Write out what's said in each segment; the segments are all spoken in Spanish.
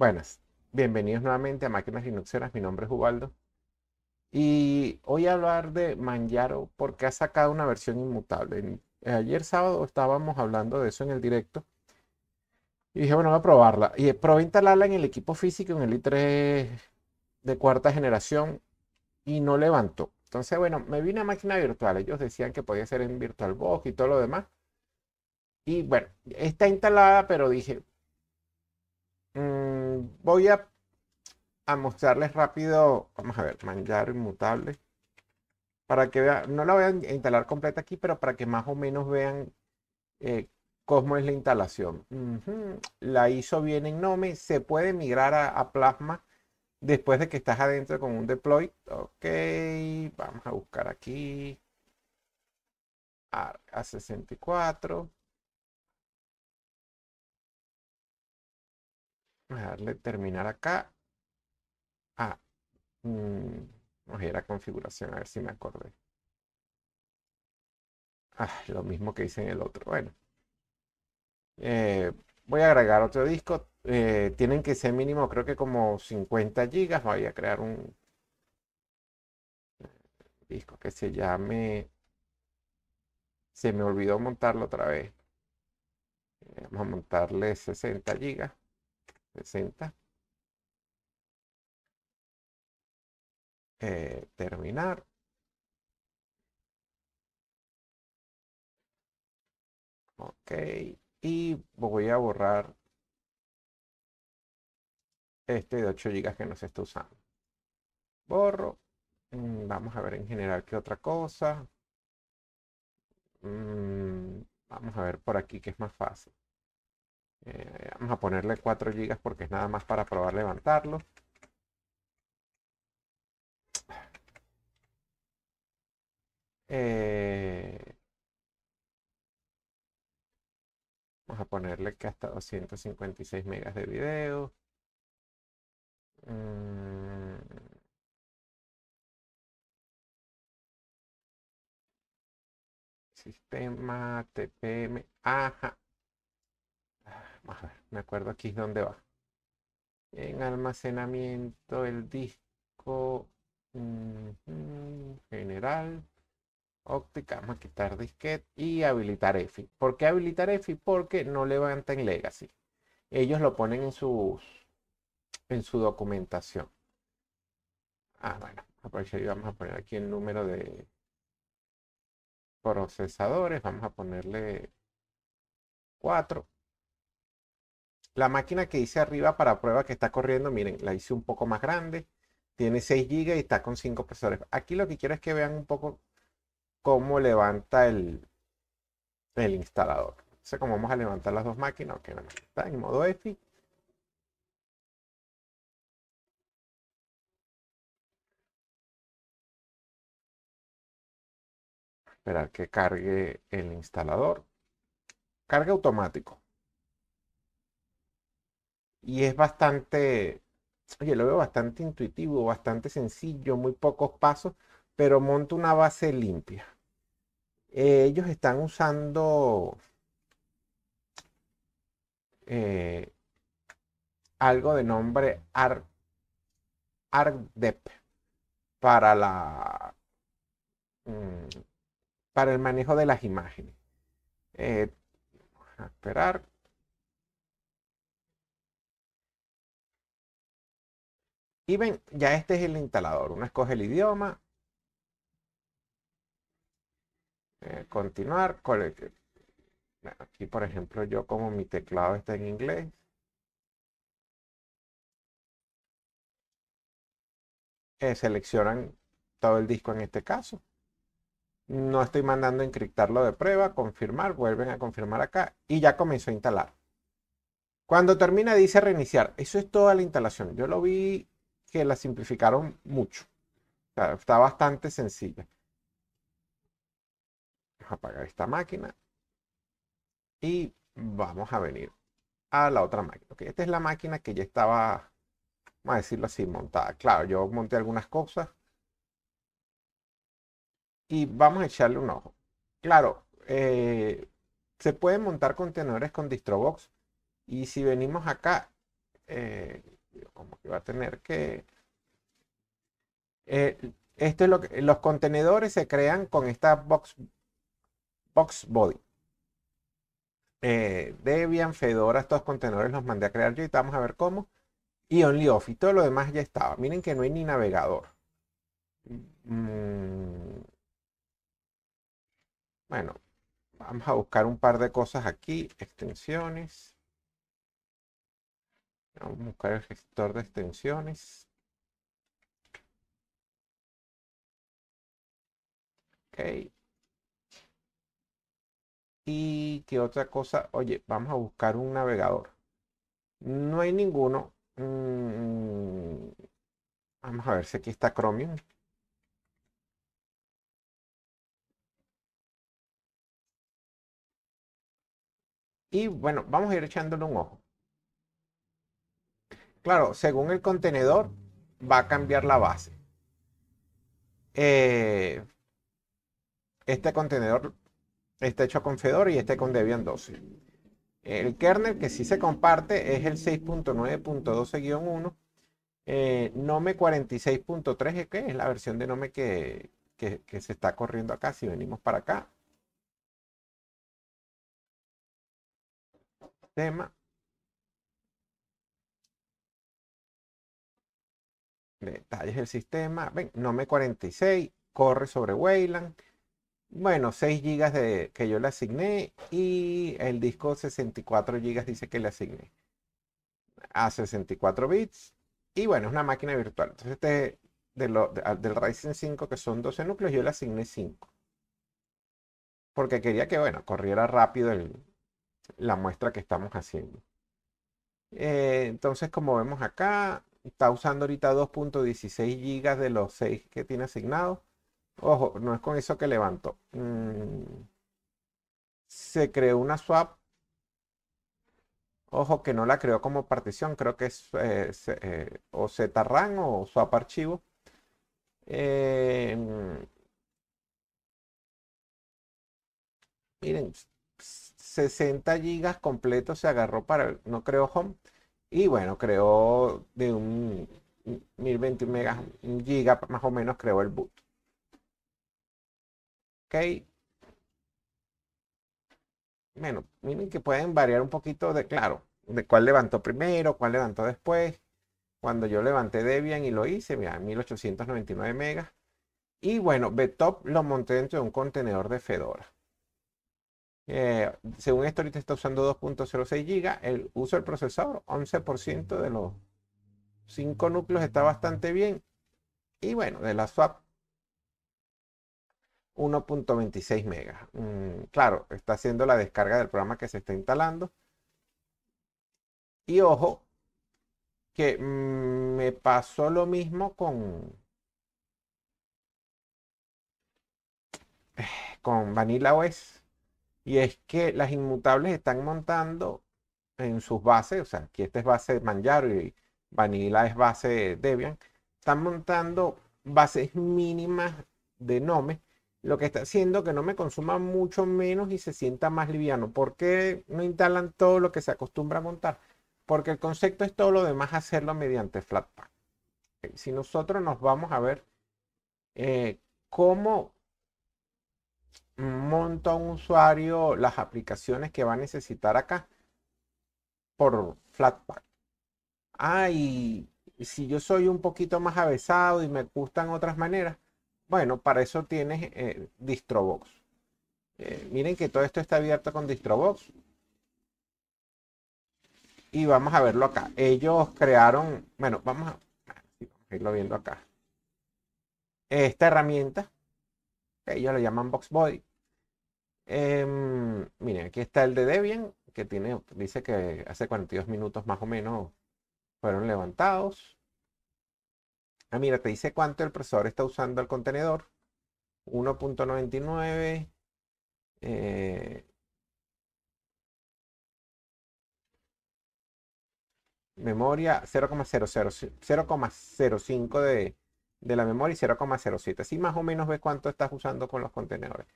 Buenas, bienvenidos nuevamente a Máquinas Linuxeras, mi nombre es Ubaldo y hoy a hablar de Manjaro porque ha sacado una versión inmutable. Ayer sábado estábamos hablando de eso en el directo y dije, bueno, voy a probarla. Y eh, probé instalarla en el equipo físico, en el i3 de cuarta generación y no levantó. Entonces, bueno, me vine a máquina virtual. Ellos decían que podía ser en VirtualBox y todo lo demás. Y bueno, está instalada, pero dije, Mm, voy a, mostrarles rápido, vamos a ver, manjar inmutable. Para que vean, no la voy a instalar completa aquí, pero para que más o menos vean eh, cómo es la instalación. La hizo bien en Nome, se puede migrar a, a Plasma después de que estás adentro con un deploy. Ok, vamos a buscar aquí a, 64. a darle terminar acá. Ah, a ir mm, a configuración a ver si me acordé. Ah, lo mismo que hice en el otro. Bueno. Eh, voy a agregar otro disco. Eh, tienen que ser mínimo, creo que como 50 gigas. Voy a crear un disco que se llame... Se me olvidó montarlo otra vez. Vamos a montarle 60 gigas. 60. Eh, terminar. Ok. Y voy a borrar este de 8 GB que nos está usando. Borro. Mm, vamos a ver en general qué otra cosa. Mm, vamos a ver por aquí que es más fácil. Eh, vamos a ponerle 4 GB porque es nada más para probar levantarlo. Eh, vamos a ponerle que hasta 256 megas de video. Mm. Sistema TPM. Ajá a ver, me acuerdo aquí es donde va. En almacenamiento, el disco general. Óptica, vamos a quitar disquete y habilitar EFI. ¿Por qué habilitar EFI? Porque no levanta en Legacy. Ellos lo ponen en, sus, en su documentación. Ah, bueno, vamos a poner aquí el número de procesadores. Vamos a ponerle 4. La máquina que hice arriba para prueba que está corriendo, miren, la hice un poco más grande. Tiene 6 GB y está con 5 procesadores. Aquí lo que quiero es que vean un poco cómo levanta el, el instalador. sé cómo vamos a levantar las dos máquinas, ok, bueno, está en modo EFI. Esperar que cargue el instalador. Carga automático. Y es bastante, oye, lo veo bastante intuitivo, bastante sencillo, muy pocos pasos, pero monta una base limpia. ellos están usando eh, algo de nombre ArcDep para la mm, para el manejo de las imágenes. Eh, esperar. Y ven, ya este es el instalador. Uno escoge el idioma. Eh, continuar. Aquí, por ejemplo, yo como mi teclado está en inglés. Eh, seleccionan todo el disco en este caso. No estoy mandando encriptarlo de prueba, confirmar, vuelven a confirmar acá y ya comenzó a instalar. Cuando termina dice reiniciar. Eso es toda la instalación. Yo lo vi que la simplificaron mucho. está bastante sencilla. Vamos a apagar esta máquina. Y vamos a venir a la otra máquina. esta es la máquina que ya estaba, vamos a decirlo así, montada. Claro, yo monté algunas cosas. Y vamos a echarle un ojo. Claro, eh, se pueden montar contenedores con DistroBox. Y si venimos acá, eh, como que va a tener que... Eh, esto es lo que, los contenedores se crean con esta box, box body. Eh, Debian, Fedora, estos contenedores los mandé a crear yo y vamos a ver cómo. Y OnlyOffice, todo lo demás ya estaba. Miren que no hay ni navegador. Mm. Bueno, vamos a buscar un par de cosas aquí. Extensiones. Vamos a buscar el gestor de extensiones. Ok. Y qué otra cosa, oye, vamos a buscar un navegador. No hay ninguno. Mm, vamos a ver si aquí está Chromium. Y bueno, vamos a ir echándole un ojo. Claro, según el contenedor va a cambiar la base. Eh, este contenedor está hecho con Fedora y este con Debian 12. El kernel que sí se comparte es el 6.9.12-1. Eh, Nome 46.3, eh, que es la versión de Nome que, que se está corriendo acá. Si venimos para acá, tema Detalles del sistema. Ven, Nome 46, corre sobre Wayland. Bueno, 6 GB de, que yo le asigné y el disco 64 GB dice que le asigné a 64 bits. Y bueno, es una máquina virtual. Entonces, este de del Ryzen 5, que son 12 núcleos, yo le asigné 5. Porque quería que, bueno, corriera rápido la muestra que estamos haciendo. Eh, entonces, como vemos acá, Está usando ahorita 2.16 gigas de los 6 que tiene asignado. Ojo, no es con eso que levanto. Mm, se creó una swap. Ojo que no la creó como partición, creo que es eh, eh, o ZRAN o swap archivo. Em, miren, 60 gigas completos se agarró para, no creo home. Y bueno, creó de un 1021 megas, un giga más o menos, creó el boot. Ok. Bueno, miren que pueden variar un poquito de, claro, de cuál levantó primero, cuál levantó después. Cuando yo levanté Debian y lo hice, mira, 1899 megas. Y bueno, BTOP lo monté dentro de un contenedor de Fedora. Eh, según esto, ahorita está usando 2.06 GB. El uso del procesador, 11% de los 5 núcleos está bastante bien. Y bueno, de la swap, 1.26 MB mm, claro, está haciendo la descarga del programa que se está instalando. Y ojo, que mm, me pasó lo mismo con, eh, con Vanilla OS y es que las inmutables están montando en sus bases, o sea, aquí esta es base Manjaro y Vanilla es base Debian, están montando bases mínimas de Nome, lo que está haciendo que no me consuma mucho menos y se sienta más liviano. ¿Por qué no instalan todo lo que se acostumbra a montar? Porque el concepto es todo lo demás hacerlo mediante Flatpak. Si nosotros nos vamos a ver eh, cómo monto a un usuario las aplicaciones que va a necesitar acá por Flatpak. Ah, y si yo soy un poquito más avesado y me gustan otras maneras, bueno, para eso tienes eh, Distrobox. Eh, miren que todo esto está abierto con Distrobox. Y vamos a verlo acá. Ellos crearon, bueno, vamos a, irlo viendo acá. Esta herramienta, que ellos la llaman Boxbody eh, em, miren, aquí está el de Debian, que tiene, dice que hace 42 minutos más o menos fueron levantados. Ah, mira, te dice cuánto el procesador está usando el contenedor. 1.99. Eh, memoria 0,05 de, de la memoria y 0,07. Así más o menos ves cuánto estás usando con los contenedores.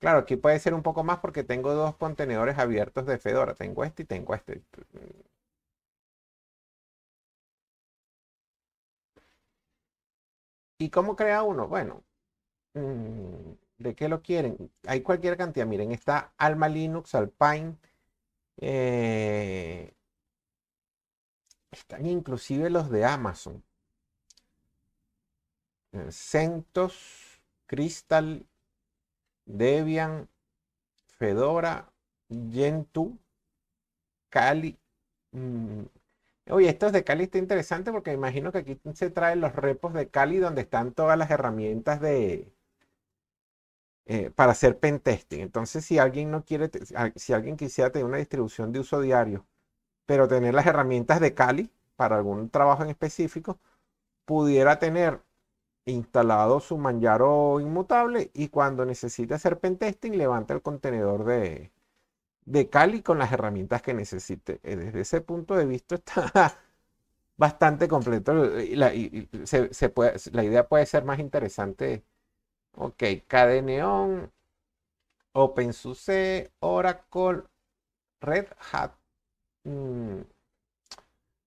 Claro, aquí puede ser un poco más porque tengo dos contenedores abiertos de Fedora. Tengo este y tengo este. ¿Y cómo crea uno? Bueno, mm, ¿de qué lo quieren? Hay cualquier cantidad. Miren, está Alma Linux, Alpine. Eh, están inclusive los de Amazon. Eh, Centos, Crystal, Debian, Fedora, Gentoo, Kali. Mm. Oye, esto de Kali está interesante porque imagino que aquí se traen los repos de Kali donde están todas las herramientas de, eh, para hacer pentesting. Entonces, si alguien no quiere, si alguien quisiera tener una distribución de uso diario, pero tener las herramientas de Cali para algún trabajo en específico, pudiera tener instalado su manjaro inmutable y cuando necesite hacer pentesting levanta el contenedor de, de Kali con las herramientas que necesite. Eh, desde ese punto de vista está bastante completo. Eh, la, idea puede ser más interesante. Ok, Neon OpenSUSE, Oracle, Red Hat, mm,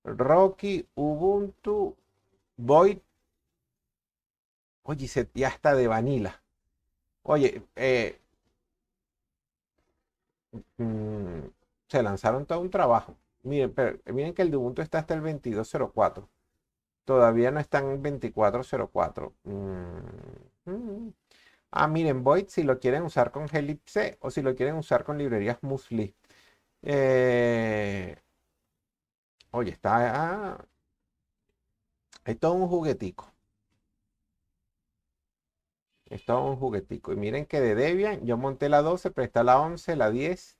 Rocky, Ubuntu, Void, Oye, ya está de vanilla. Oye, eh, mm, mm, se lanzaron todo un trabajo. Miren, miren que el de Ubuntu está hasta el 2204. Todavía no están en 2404. Mm, ah, miren, Void, si lo quieren usar con C o si lo quieren usar con librerías Musli. Eh, oye, está. Ah, hay todo un juguetico. Esto un juguetico. Y miren que de Debian yo monté la 12, pero mm. está la 11, la 10.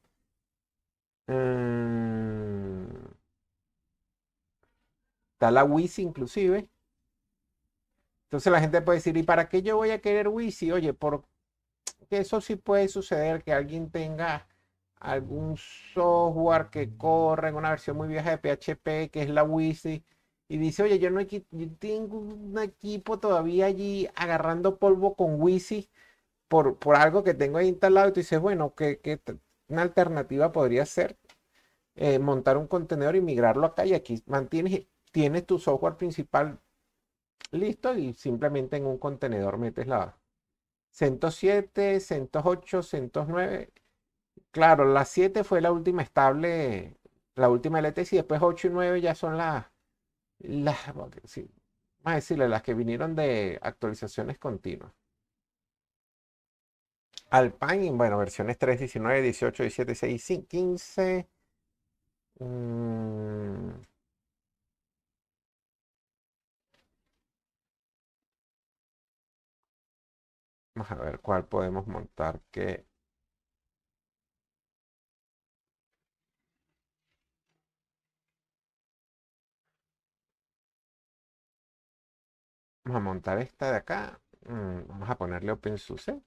está la Wisi inclusive. Entonces la gente puede decir, ¿y para qué yo voy a querer Wisi? Oye, porque eso sí puede suceder, que alguien tenga algún software que corre en una versión muy vieja de PHP, que es la Wisi y dice, oye, yo no tengo un equipo todavía allí agarrando polvo con Wisi por, por algo que tengo ahí instalado. Y tú dices, bueno, ¿qué, una alternativa podría ser eh, montar un contenedor y migrarlo acá y aquí mantienes, tienes tu software principal listo y simplemente en un contenedor metes la 107, 108, 109. Claro, la 7 fue la última estable, la última LTC. después 8 y 9 ya son las las, vamos a decirle, las que vinieron de actualizaciones continuas. Alpine, bueno, versiones 3, 19, 18, 17, 6, 15. Vamos a ver cuál podemos montar que Vamos a montar esta de acá. Mm, vamos a ponerle OpenSUSE.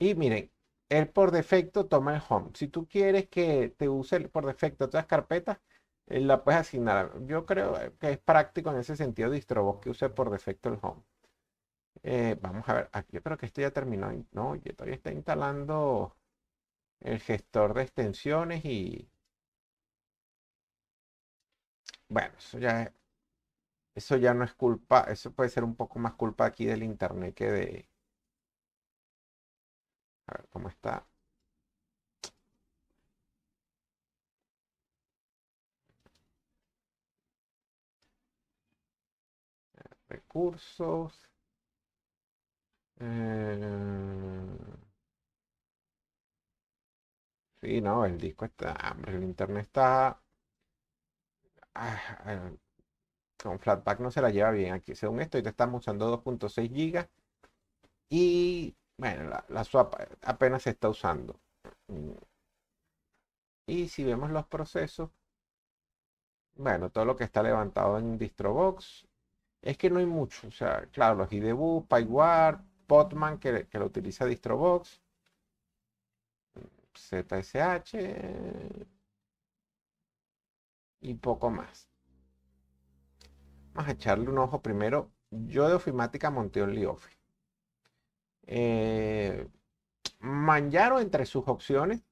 Y miren, él por defecto toma el home. Si tú quieres que te use por defecto otras carpetas, la puedes asignar. Yo creo que es práctico en ese sentido DistroBox que use por defecto el home. Eh, vamos a ver, aquí yo creo que esto ya terminó. No, ya todavía está instalando el gestor de extensiones y, bueno, eso ya eso ya no es culpa, eso puede ser un poco más culpa aquí del internet que de... A ver cómo está. Recursos. Eh, sí, no, el disco está, hombre, el internet está Ah, ah, con Flatpak no se la lleva bien aquí. Según esto, ahorita estamos usando 2.6 gigas y bueno, la, swap apenas se está usando. Y si vemos los procesos, bueno, todo lo que está levantado en DistroBox, es que no hay mucho. O sea, claro, los IDBU, PyWard, Potman, que, que lo utiliza DistroBox, ZSH, y poco más. Vamos a echarle un ojo primero. Yo de ofimática monté un Liofi. Eh, Manjaro entre sus opciones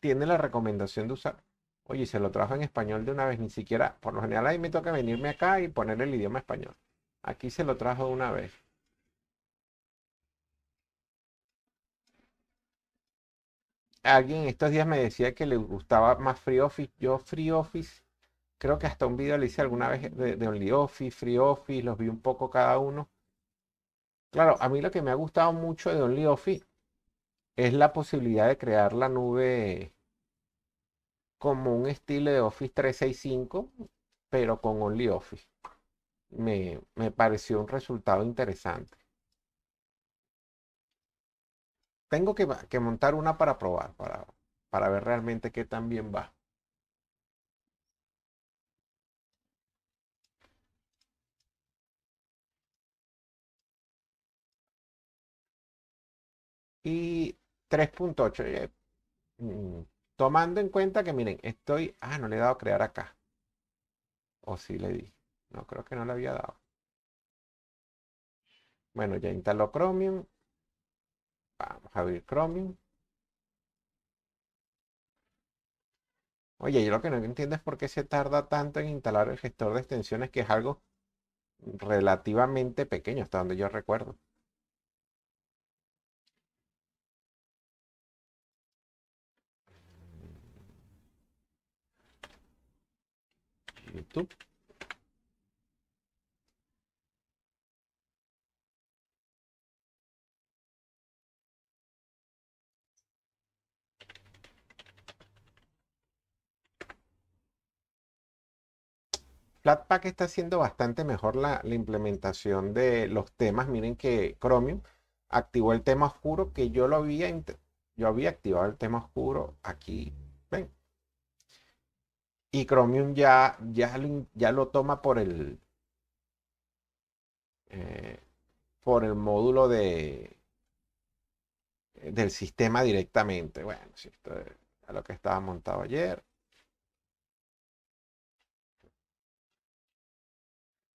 tiene la recomendación de usar. Oye, se lo trajo en español de una vez, ni siquiera. Por lo general ahí me toca venirme acá y poner el idioma español. Aquí se lo trajo de una vez. alguien estos días me decía que le gustaba más Free Office. Yo Free Office, creo que hasta un video le hice alguna vez de, OnlyOffice, Only Office, Free Office, los vi un poco cada uno. Claro, a mí lo que me ha gustado mucho de OnlyOffice es la posibilidad de crear la nube como un estilo de Office 365, pero con OnlyOffice. Me, me pareció un resultado interesante. tengo que, montar una para probar, para, para ver realmente qué tan bien va. Y 3.8. Eh, mm, tomando en cuenta que, miren, estoy... Ah, no le he dado a crear acá. O sí le di. No, creo que no le había dado. Bueno, ya instaló Chromium. Vamos a abrir Chromium. Oye, yo lo que no entiendo es por qué se tarda tanto en instalar el gestor de extensiones, que es algo relativamente pequeño, hasta donde yo recuerdo. YouTube. Flatpak está haciendo bastante mejor la, implementación de los temas. Miren que Chromium activó el tema oscuro que yo lo había, yo había activado el tema oscuro aquí. Ven. Y Chromium ya, ya, lo, toma por el, eh, por el módulo de, del sistema directamente. Bueno, si esto es a lo que estaba montado ayer.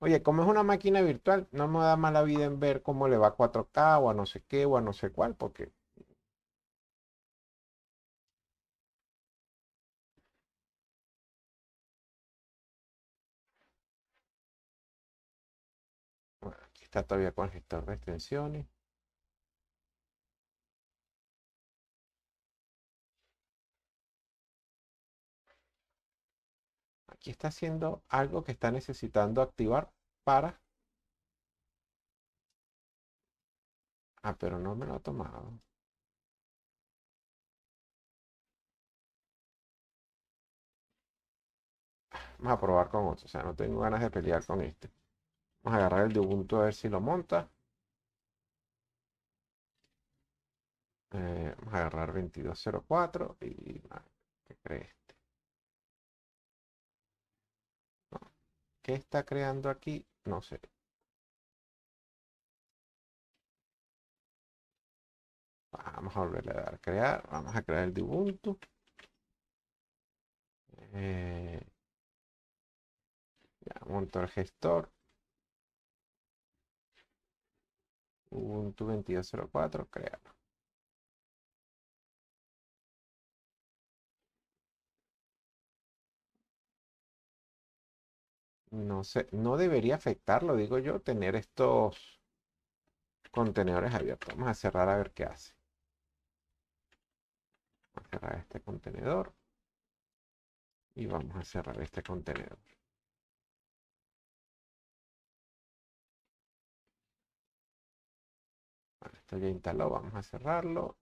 Oye, como es una máquina virtual, no me da mala vida en ver cómo le va a 4K o a no sé qué o a no sé cuál, porque aquí está todavía con gestor de extensiones. Aquí está haciendo algo que está necesitando activar para. Ah, pero no me lo ha tomado. Vamos a probar con otro. O sea, no tengo ganas de pelear con este. Vamos a agarrar el de Ubuntu a ver si lo monta. Eh, vamos a agarrar 2204 y... ¿Qué este? ¿Qué está creando aquí? No sé. Vamos a volverle a dar crear. Vamos a crear el de Ubuntu. Eh, ya monto el gestor. Ubuntu 2204, crear. no sé, no debería afectarlo, digo yo, tener estos contenedores abiertos. Vamos a cerrar a ver qué hace. Vamos a cerrar este contenedor. Y vamos a cerrar este contenedor. esto ya instaló, vamos a cerrarlo.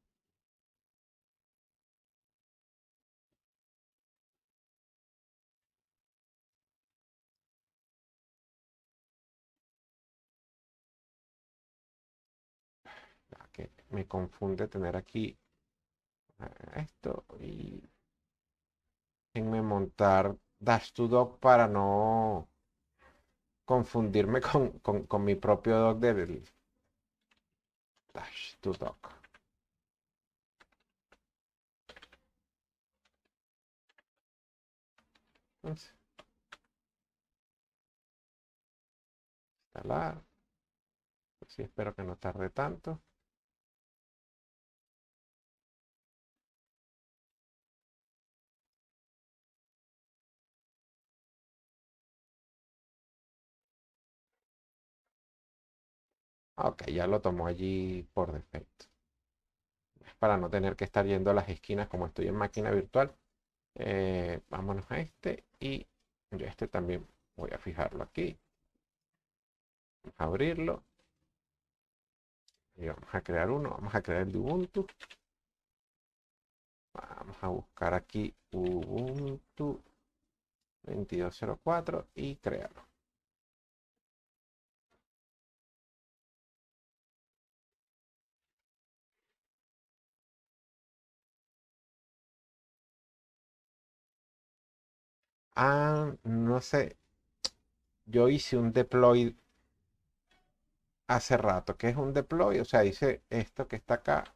me confunde tener aquí ah, esto y déjenme montar dash to doc para no confundirme con, mi propio doc del dash to doc instalar pues sí, espero que no tarde tanto Ah, ok, ya lo tomó allí por defecto. para no tener que estar yendo a las esquinas como estoy en máquina virtual. Eh, vámonos a este y yo este también voy a fijarlo aquí. Vamos a abrirlo. Y vamos a crear uno. Vamos a crear el de Ubuntu. Vamos a buscar aquí Ubuntu 2204 y crearlo. Ah, no sé. Yo hice un deploy hace rato. que es un deploy? O sea, dice esto que está acá.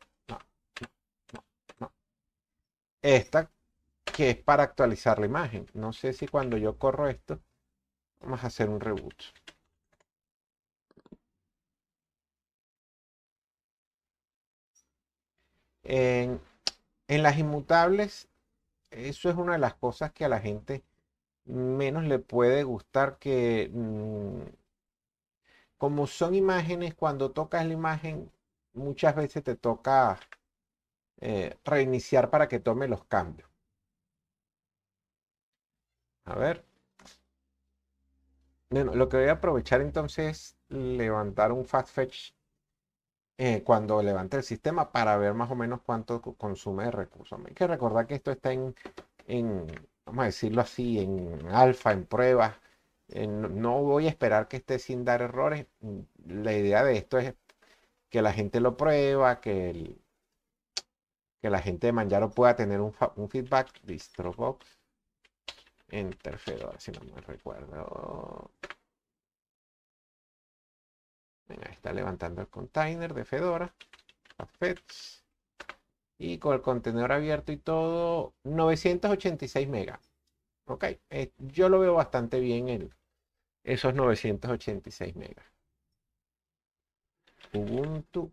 Esta que es para actualizar la imagen. No sé si cuando yo corro esto, vamos a hacer un reboot. En, en las inmutables, eso es una de las cosas que a la gente menos le puede gustar que mm, como son imágenes, cuando tocas la imagen, muchas veces te toca eh, reiniciar para que tome los cambios. A ver. Bueno, lo que voy a aprovechar entonces es levantar un fast fetch eh, cuando levante el sistema para ver más o menos cuánto consume de recursos. Hay que recordar que esto está en, en vamos a decirlo así, en alfa, en pruebas. no voy a esperar que esté sin dar errores. Mm, la idea de esto es que la gente lo prueba, que, el, que la gente de Manjaro pueda tener un, feedback. Distrobox. fedora si no me recuerdo. Venga, está levantando el container de Fedora y con el contenedor abierto y todo, 986 megas. Ok, eh, yo lo veo bastante bien en esos 986 megas. Ubuntu.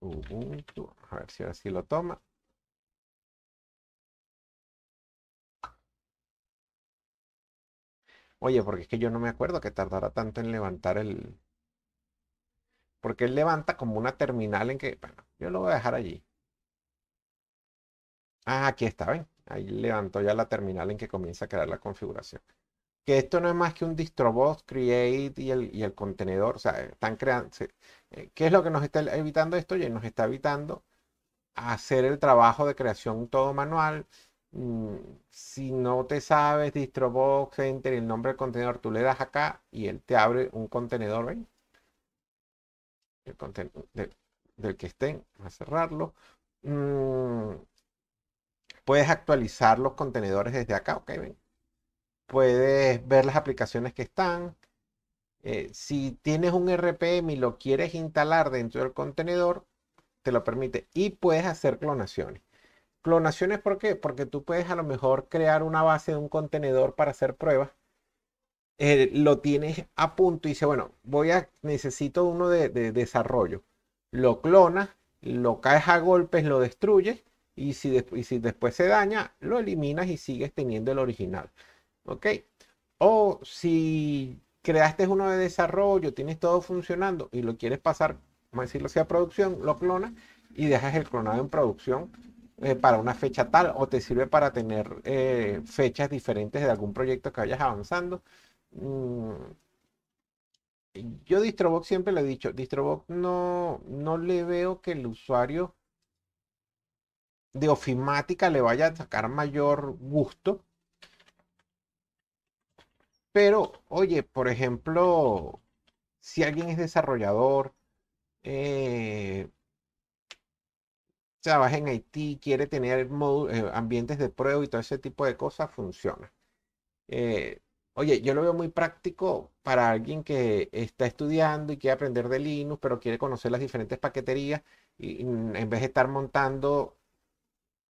Ubuntu. A ver si ahora sí lo toma. Oye, porque es que yo no me acuerdo que tardara tanto en levantar el, porque él levanta como una terminal en que, bueno, yo lo voy a dejar allí. Ah, aquí está, ven. Ahí levantó ya la terminal en que comienza a crear la configuración. Que esto no es más que un Distrobox, create y el, y el contenedor. O sea, están creando. Eh, ¿Qué es lo que nos está evitando esto? Ya nos está evitando hacer el trabajo de creación todo manual. Mm, si no te sabes, Distrobox, Enter, el nombre del contenedor, tú le das acá y él te abre un contenedor, ¿ven? del que estén, a cerrarlo. Mm, puedes actualizar los contenedores desde acá, ok, Puedes ver las aplicaciones que están. Eh, si tienes un RPM y lo quieres instalar dentro del contenedor, te lo permite. Y puedes hacer clonaciones. Clonaciones, ¿por qué? Porque tú puedes a lo mejor crear una base de un contenedor para hacer pruebas eh, lo tienes a punto y dice, bueno, voy a, necesito uno de, desarrollo. Lo clonas, lo caes a golpes, lo destruyes y si, si después se daña, lo eliminas y sigues teniendo el original. ¿Ok? O si creaste uno de desarrollo, tienes todo funcionando y lo quieres pasar, vamos a decirlo sea producción, lo clonas y dejas el clonado en producción eh, para una fecha tal o te sirve para tener eh, fechas diferentes de algún proyecto que vayas avanzando. Mm, yo Distrobox siempre lo he dicho, Distrobox no, no le veo que el usuario de ofimática le vaya a sacar mayor gusto. Pero, oye, por ejemplo, si alguien es desarrollador, eh, trabaja en IT quiere tener eh, ambientes de prueba y todo ese tipo de cosas, funciona. Eh, Oye, yo lo veo muy práctico para alguien que está estudiando y quiere aprender de Linux, pero quiere conocer las diferentes paqueterías y, en vez de estar montando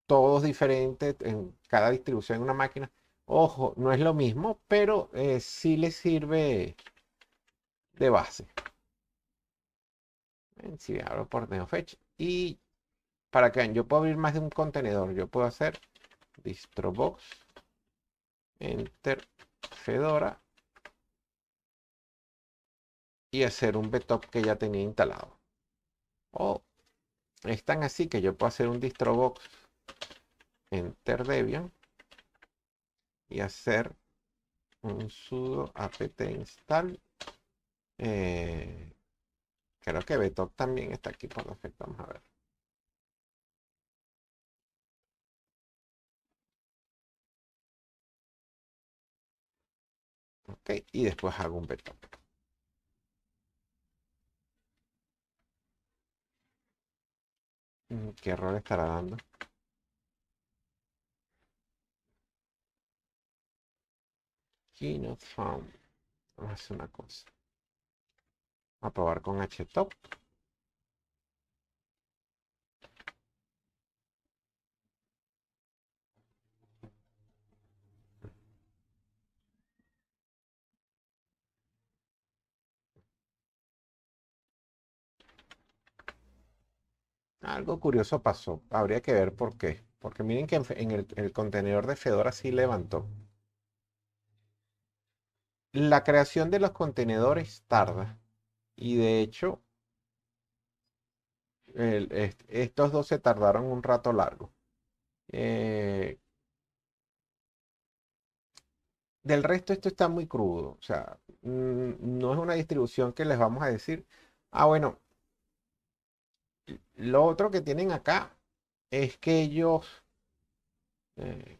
todos diferentes en cada distribución en una máquina. Ojo, no es lo mismo, pero eh, sí le sirve de base. Si abro por NeoFetch y para que yo puedo abrir más de un contenedor, yo puedo hacer distrobox enter Fedora y hacer un BTOP que ya tenía instalado. O oh, es así que yo puedo hacer un distrobox en Debian y hacer un sudo apt install. Eh, creo que BTOP también está aquí por defecto. Vamos a ver. Ok, y después hago un backup. Mm, ¿Qué error estará dando? Keynote Found. Vamos a hacer una cosa. A probar con htop. Algo curioso pasó. Habría que ver por qué. Porque miren que en, el, contenedor de Fedora sí levantó. La creación de los contenedores tarda. Y de hecho, estos dos se tardaron un rato largo. Eh, del resto esto está muy crudo. O sea, mm, no es una distribución que les vamos a decir, ah, bueno, lo otro que tienen acá es que ellos... Eh,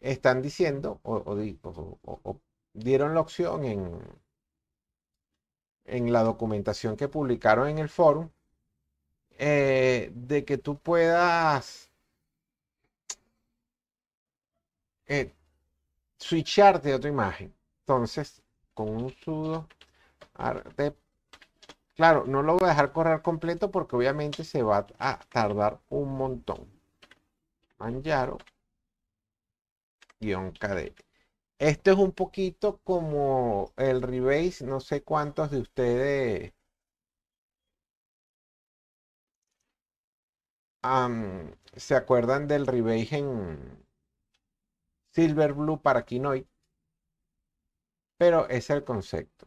están diciendo o, dieron la opción en, en la documentación que publicaron en el foro eh, de que tú puedas eh, switcharte a otra imagen. Entonces, con un sudo arte Claro, no lo voy a dejar correr completo porque obviamente se va a tardar un montón. Manjaro guión KD. Esto es un poquito como el rebase, no sé cuántos de ustedes se acuerdan del rebase en Silver Blue para Kinoid. pero es el concepto.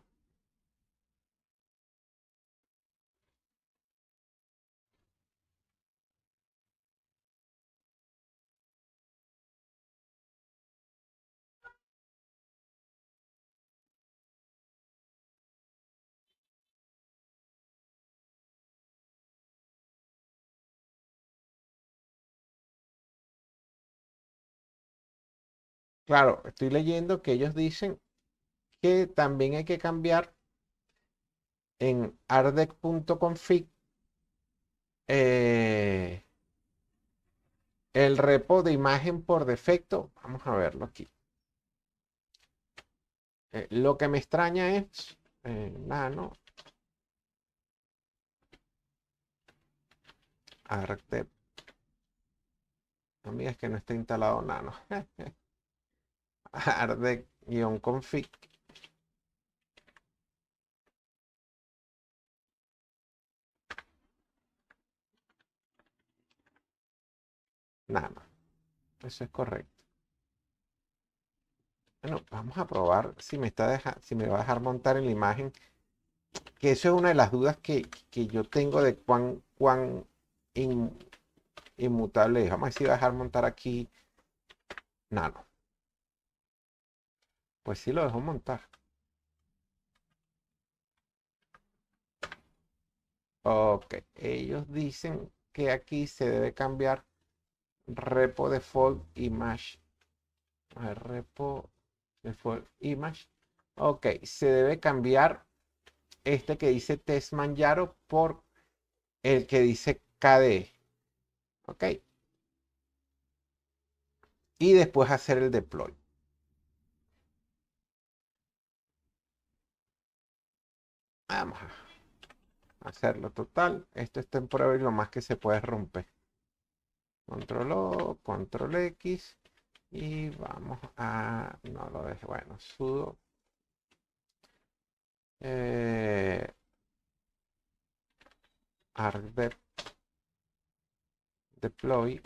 claro, estoy leyendo que ellos dicen que también hay que cambiar en ardec.config eh, el repo de imagen por defecto. Vamos a verlo aquí. Eh, lo que me extraña es eh, nano mira, es que no está instalado nano. arde-config nada eso es correcto bueno vamos a probar si me está deja si me va a dejar montar en la imagen que eso es una de las dudas que, que yo tengo de cuán cuán inmutable es vamos a ver si va a dejar montar aquí nano pues sí lo dejo montar. Ok, ellos dicen que aquí se debe cambiar repo default image. A ver, repo default image. Ok, se debe cambiar este que dice test manjaro por el que dice KDE. Ok. Y después hacer el deploy. Vamos a hacerlo total. Esto es temporal y lo más que se puede romper. Control O, Control X. Y vamos a... No lo dejo. Bueno, sudo. Eh, deploy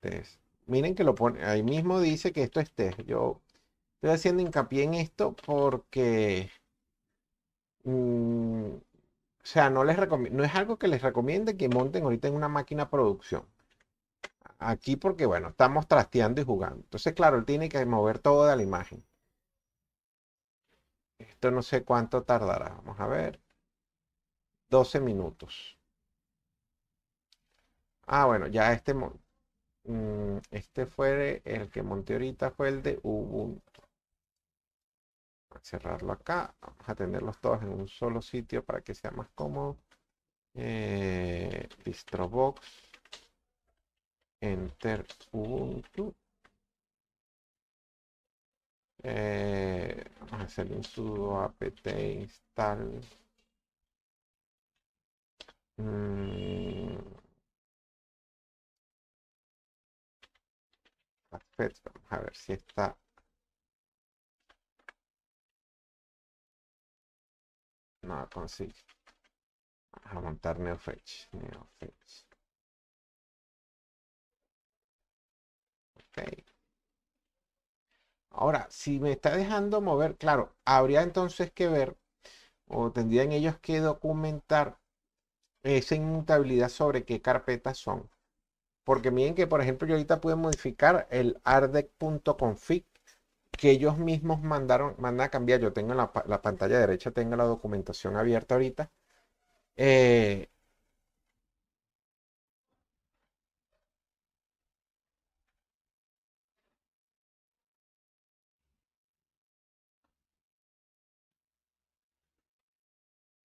test. Miren que lo pone, ahí mismo dice que esto es test. Yo Estoy haciendo hincapié en esto porque... Mm, o sea, no, les no es algo que les recomiende que monten ahorita en una máquina producción. Aquí porque, bueno, estamos trasteando y jugando. Entonces, claro, él tiene que mover toda la imagen. Esto no sé cuánto tardará. Vamos a ver. 12 minutos. Ah, bueno, ya este... Mm, este fue el que monté ahorita, fue el de Ubuntu cerrarlo acá. Vamos a tenerlos todos en un solo sitio para que sea más cómodo. distrobox. Eh, Enter Ubuntu. Eh, vamos a hacer un sudo apt install. Mm. a ver si está No, con Vamos a montar NeoFetch. Ok. Ahora, si me está dejando mover, claro, habría entonces que ver o tendrían ellos que documentar esa inmutabilidad sobre qué carpetas son. Porque miren que, por ejemplo, yo ahorita pude modificar el ardec.config que ellos mismos mandaron, mandan a cambiar. Yo tengo la, pantalla derecha, tengo la documentación abierta ahorita. Eh,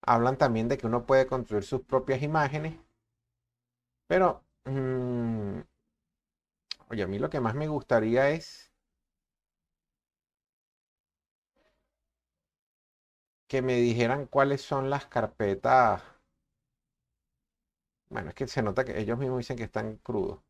hablan también de que uno puede construir sus propias imágenes, pero, mm, oye, a mí lo que más me gustaría es que me dijeran cuáles son las carpetas. Bueno, es que se nota que ellos mismos dicen que están crudos.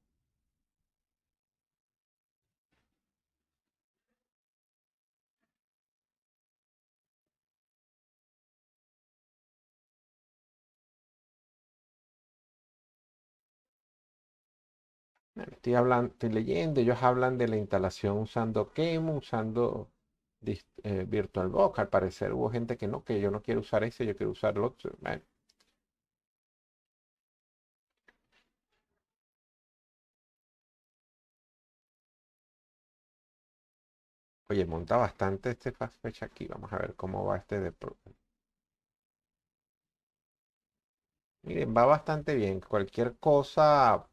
Estoy, hablando, estoy leyendo, ellos hablan de la instalación usando Kemu, usando eh, virtual VirtualBox. Al parecer hubo gente que no, que yo no quiero usar ese, yo quiero usar el otro. Oye, monta bastante este fast fetch aquí. Vamos a ver cómo va este de Miren, va bastante bien. Cualquier cosa.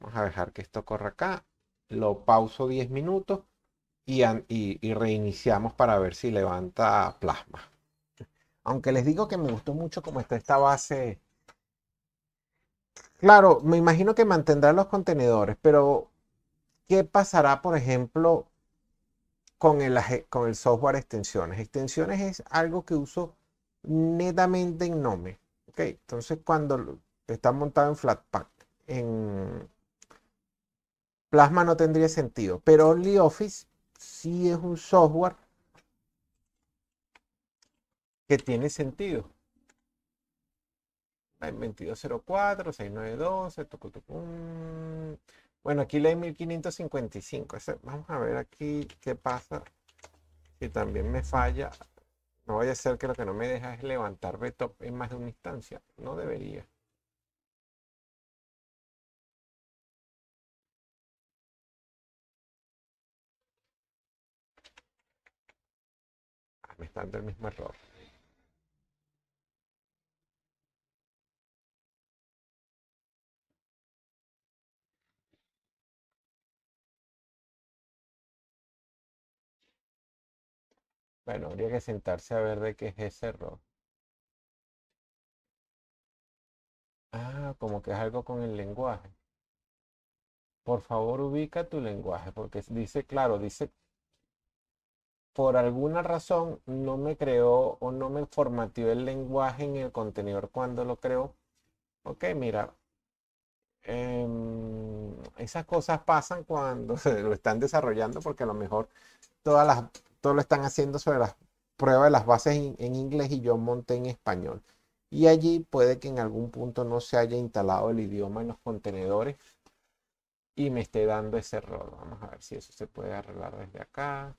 Vamos a dejar que esto corra acá. Lo pauso 10 minutos y, reiniciamos para ver si levanta plasma. Aunque les digo que me gustó mucho cómo está esta base. Claro, me imagino que mantendrá los contenedores, pero ¿qué pasará, por ejemplo, con el, software extensiones? Extensiones es algo que uso netamente en Nome. ¿okay? Entonces, cuando está montado en Flatpak, en Plasma no tendría sentido, pero OnlyOffice si es un software que tiene sentido. 2204, 6912, mm. Bueno, aquí la hay 1555. Vamos a ver aquí qué pasa. Si también me falla. No vaya a ser que lo que no me deja es levantar top en más de una instancia. No debería. me está dando el mismo error. Bueno, habría que sentarse a ver de qué es ese error. Ah, como que es algo con el lenguaje. Por favor, ubica tu lenguaje, porque dice, claro, dice por alguna razón no me creó o no me formateó el lenguaje en el contenedor cuando lo creó. Ok, mira, em, esas cosas pasan cuando se lo están desarrollando porque a lo mejor todas las, todo lo están haciendo sobre las pruebas de las bases en inglés y yo monté en español. Y allí puede que en algún punto no se haya instalado el idioma en los contenedores y me esté dando ese error. Vamos a ver si eso se puede arreglar desde acá.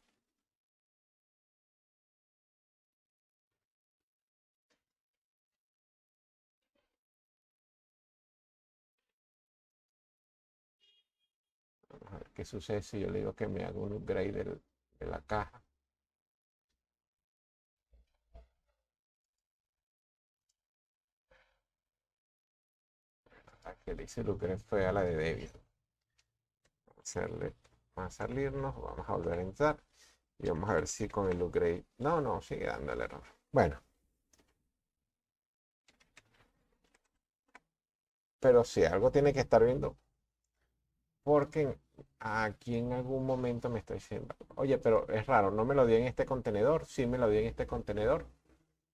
¿qué sucede si yo le digo que me hago un upgrade de la caja? que le hice el fue a la de Debian. Vamos a, salirnos, vamos a volver a entrar y vamos a ver si con el upgrade... No, no, sigue dando el error. Bueno. Pero si algo tiene que estar viendo porque aquí en algún momento me estoy diciendo, oye, pero es raro, no me lo di en este contenedor, sí me lo di en este contenedor,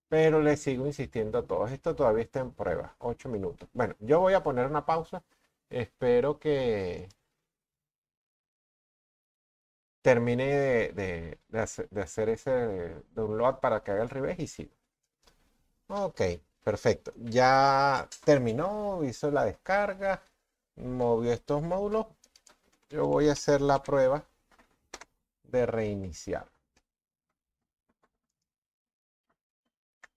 pero le sigo insistiendo a todos. Esto todavía está en prueba, Ocho minutos. Bueno, yo voy a poner una pausa, espero que termine de, de, de, hacer, ese download para que haga el revés y sí Ok, perfecto. Ya terminó, hizo la descarga, movió estos módulos yo voy a hacer la prueba de reiniciar.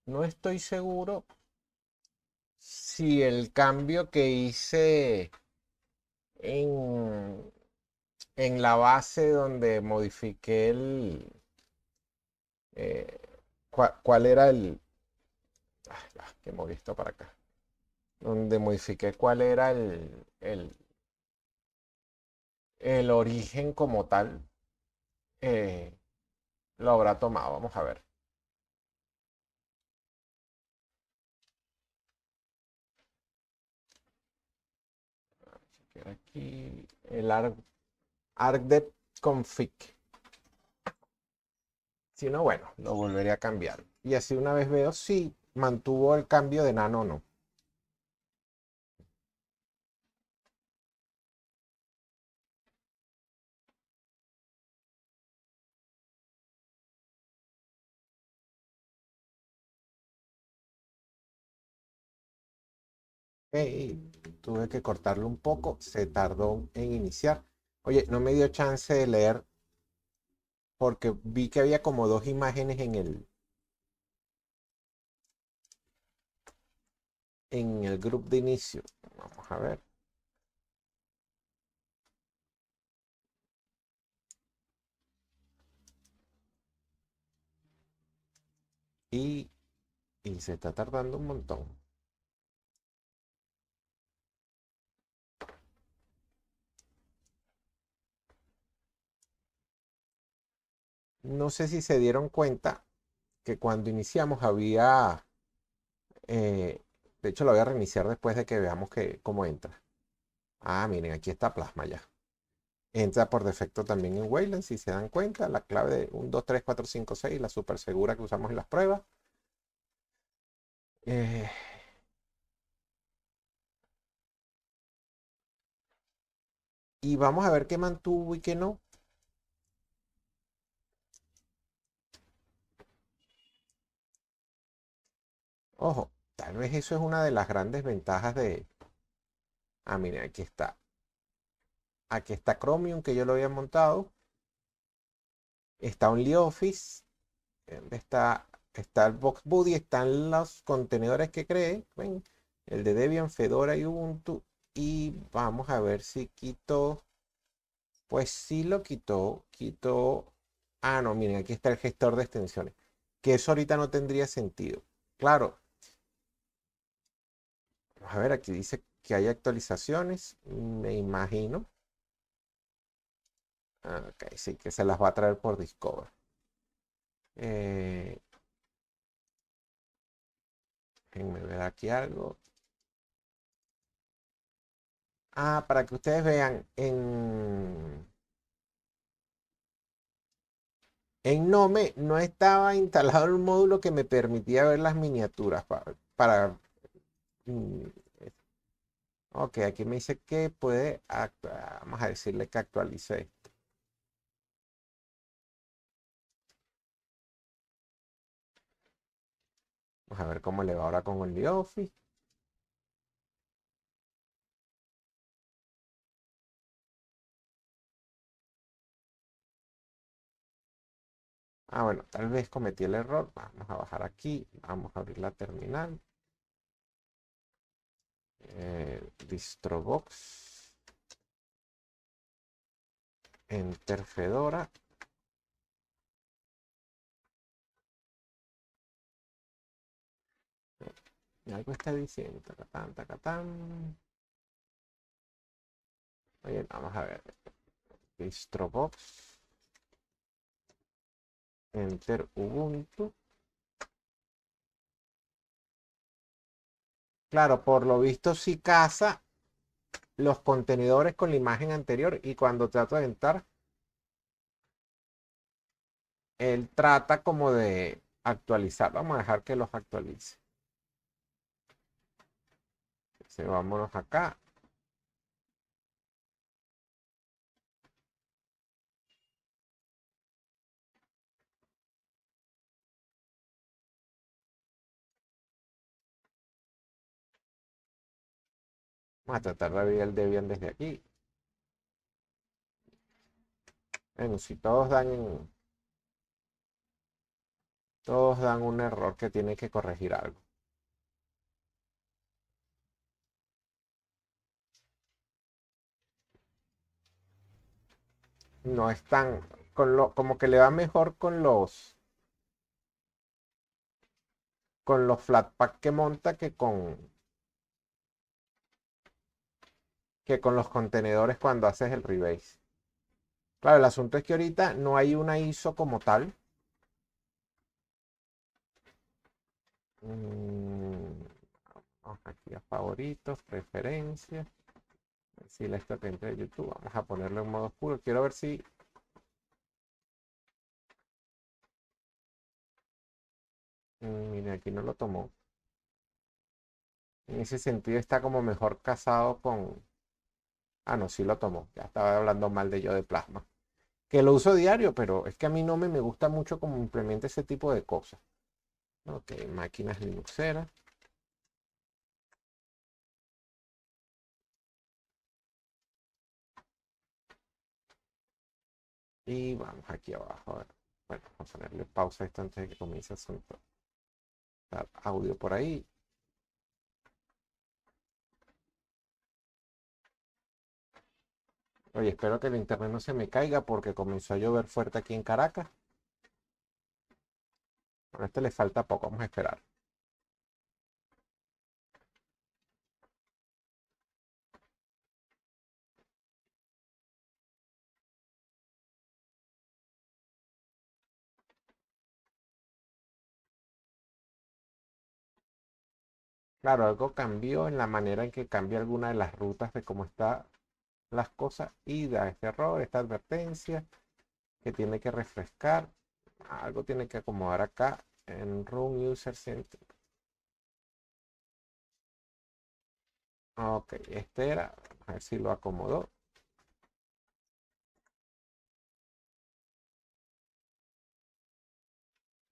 No estoy seguro si el cambio que hice en, en la base donde modifiqué el... Eh, ¿Cuál era el...? Ah, que moví esto para acá. Donde modifiqué cuál era el el origen como tal eh, lo habrá tomado. Vamos a ver. Aquí el arc de config. Si no, bueno, lo volveré a cambiar. Y así una vez veo si mantuvo el cambio de nano no. tuve que cortarlo un poco, se tardó en iniciar. Oye, no me dio chance de leer porque vi que había como dos imágenes en el en el grupo de inicio. Vamos a ver. Y, y se está tardando un montón. no sé si se dieron cuenta que cuando iniciamos había, eh, de hecho lo voy a reiniciar después de que veamos que, cómo entra. Ah, miren, aquí está plasma ya. Entra por defecto también en Wayland, si se dan cuenta, la clave de 1, 2, 3, 4, 5, 6, la súper segura que usamos en las pruebas. Eh, y vamos a ver qué mantuvo y qué no. Ojo, tal vez eso es una de las grandes ventajas de... Ah, miren, aquí está. Aquí está Chromium, que yo lo había montado. Está OnlyOffice. Está, está el Box Están los contenedores que cree. Ven, el de Debian, Fedora y Ubuntu. Y vamos a ver si quito... Pues sí lo quito, quito, Ah, no, miren, aquí está el gestor de extensiones. Que eso ahorita no tendría sentido. Claro, a ver, aquí dice que hay actualizaciones, me imagino. Ah, ok, sí, que se las va a traer por Discover. Eh, ver aquí algo. Ah, para que ustedes vean, en, en Nome no estaba instalado el módulo que me permitía ver las miniaturas para, para Mm, ok, aquí me dice que puede, vamos a decirle que actualice esto. Vamos a ver cómo le va ahora con el OnlyOffice. Ah, bueno, tal vez cometí el error. Vamos a bajar aquí. Vamos a abrir la terminal eh, distrobox eh, Y algo está diciendo tacatán tacatán oye vamos a ver distrobox enter ubuntu Claro, por lo visto sí casa los contenedores con la imagen anterior y cuando trato de entrar, él trata como de actualizar. Vamos a dejar que los actualice. vámonos acá. Vamos a tratar de abrir el Debian desde aquí. Bueno, si todos dan... Todos dan un error que tiene que corregir algo. No están... Con lo, como que le va mejor con los... Con los flatpak que monta que con que con los contenedores cuando haces el rebase. Claro, el asunto es que ahorita no hay una ISO como tal. Mm, vamos aquí a favoritos, preferencias. Si la estrategia de YouTube, vamos a ponerlo en modo oscuro. Quiero ver si mm, Mire, aquí no lo tomó. En ese sentido está como mejor casado con, Ah, no, sí lo tomó. Ya estaba hablando mal de yo de plasma. Que lo uso diario, pero es que a mí no me, me gusta mucho como implementa ese tipo de cosas. Ok, máquinas linuxeras. Y vamos aquí abajo. Bueno, vamos a ponerle pausa a esto antes de que comience el asunto. audio por ahí. Oye, espero que el internet no se me caiga porque comenzó a llover fuerte aquí en Caracas. Pero a este le falta poco, vamos a esperar. Claro, algo cambió en la manera en que cambia alguna de las rutas de cómo está las cosas y da este error, esta advertencia que tiene que refrescar. Algo tiene que acomodar acá en Room User Center. Ok, este era, a ver si lo acomodó.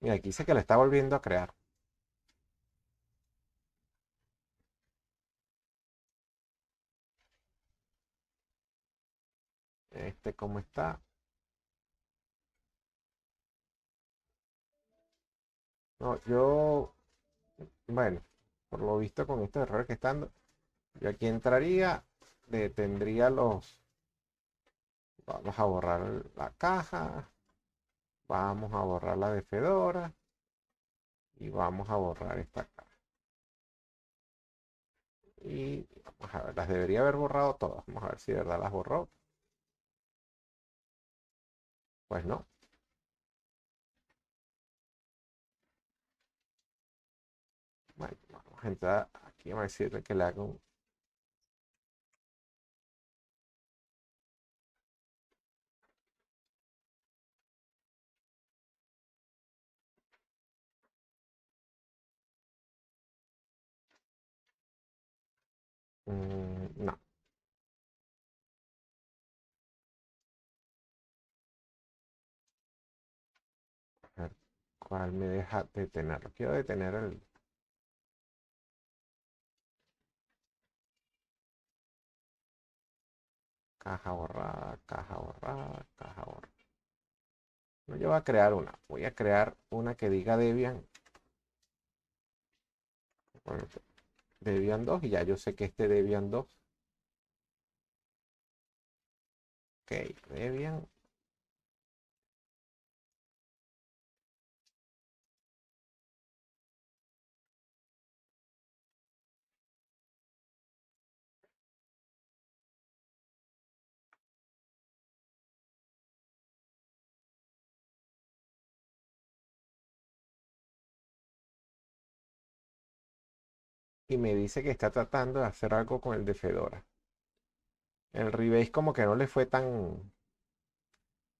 y aquí dice que le está volviendo a crear. este cómo está no yo bueno por lo visto con estos errores que están yo aquí entraría detendría los vamos a borrar la caja vamos a borrar la de Fedora y vamos a borrar esta caja y vamos a ver, las debería haber borrado todas. Vamos a ver si de verdad las borró. Pues no. Bueno, vamos a entrar aquí, vamos a decirle que le hago. Mm, no. cual me deja detenerlo. Quiero detener el... Caja borrada, caja borrada, caja borrada. No, yo voy a crear una. Voy a crear una que diga Debian. Debian 2 y ya yo sé que este Debian 2. Ok, Debian y me dice que está tratando de hacer algo con el de Fedora. El rebase como que no le fue tan...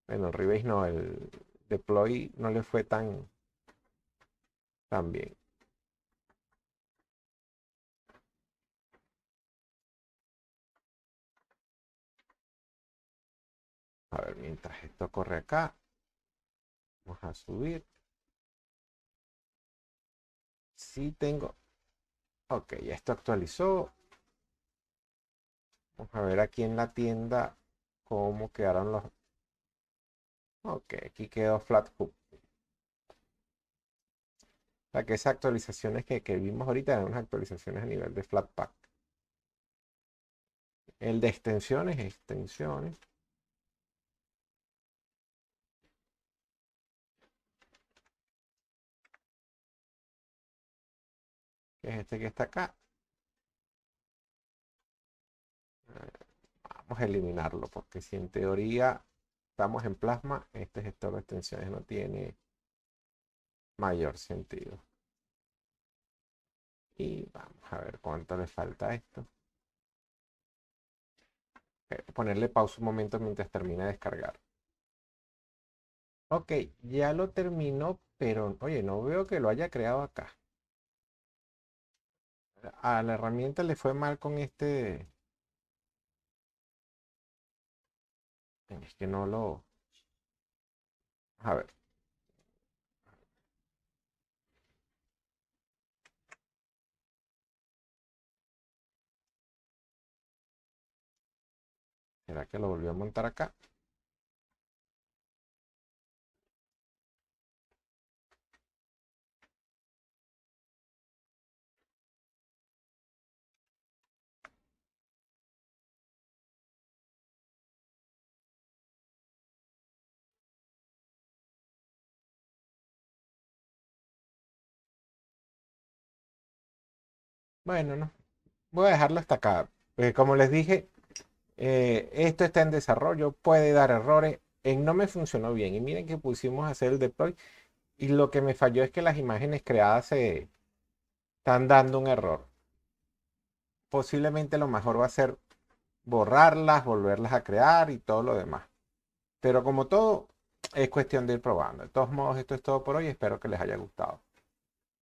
Bueno, el rebase no, el deploy no le fue tan... tan bien. A ver, mientras esto corre acá, vamos a subir. Sí tengo, Ok, esto actualizó. Vamos a ver aquí en la tienda cómo quedaron los... Ok, aquí quedó Flat Hook. que esas actualizaciones que, que vimos ahorita eran unas actualizaciones a nivel de Flatpak. El de extensiones, extensiones. es este que está acá. Vamos a eliminarlo, porque si en teoría estamos en plasma, este gestor de extensiones no tiene mayor sentido. Y vamos a ver cuánto le falta esto. Eh, ponerle pausa un momento mientras termina de descargar. Ok, ya lo terminó, pero oye, no veo que lo haya creado acá a la herramienta le fue mal con este... Es que no lo... A ver. ¿Será que lo volvió a montar acá? Bueno, no. Voy a dejarlo hasta acá. Eh, como les dije, eh, esto está en desarrollo, puede dar errores. En no me funcionó bien. Y miren que pusimos a hacer el deploy. Y lo que me falló es que las imágenes creadas se están dando un error. Posiblemente lo mejor va a ser borrarlas, volverlas a crear y todo lo demás. Pero como todo, es cuestión de ir probando. De todos modos, esto es todo por hoy. Espero que les haya gustado.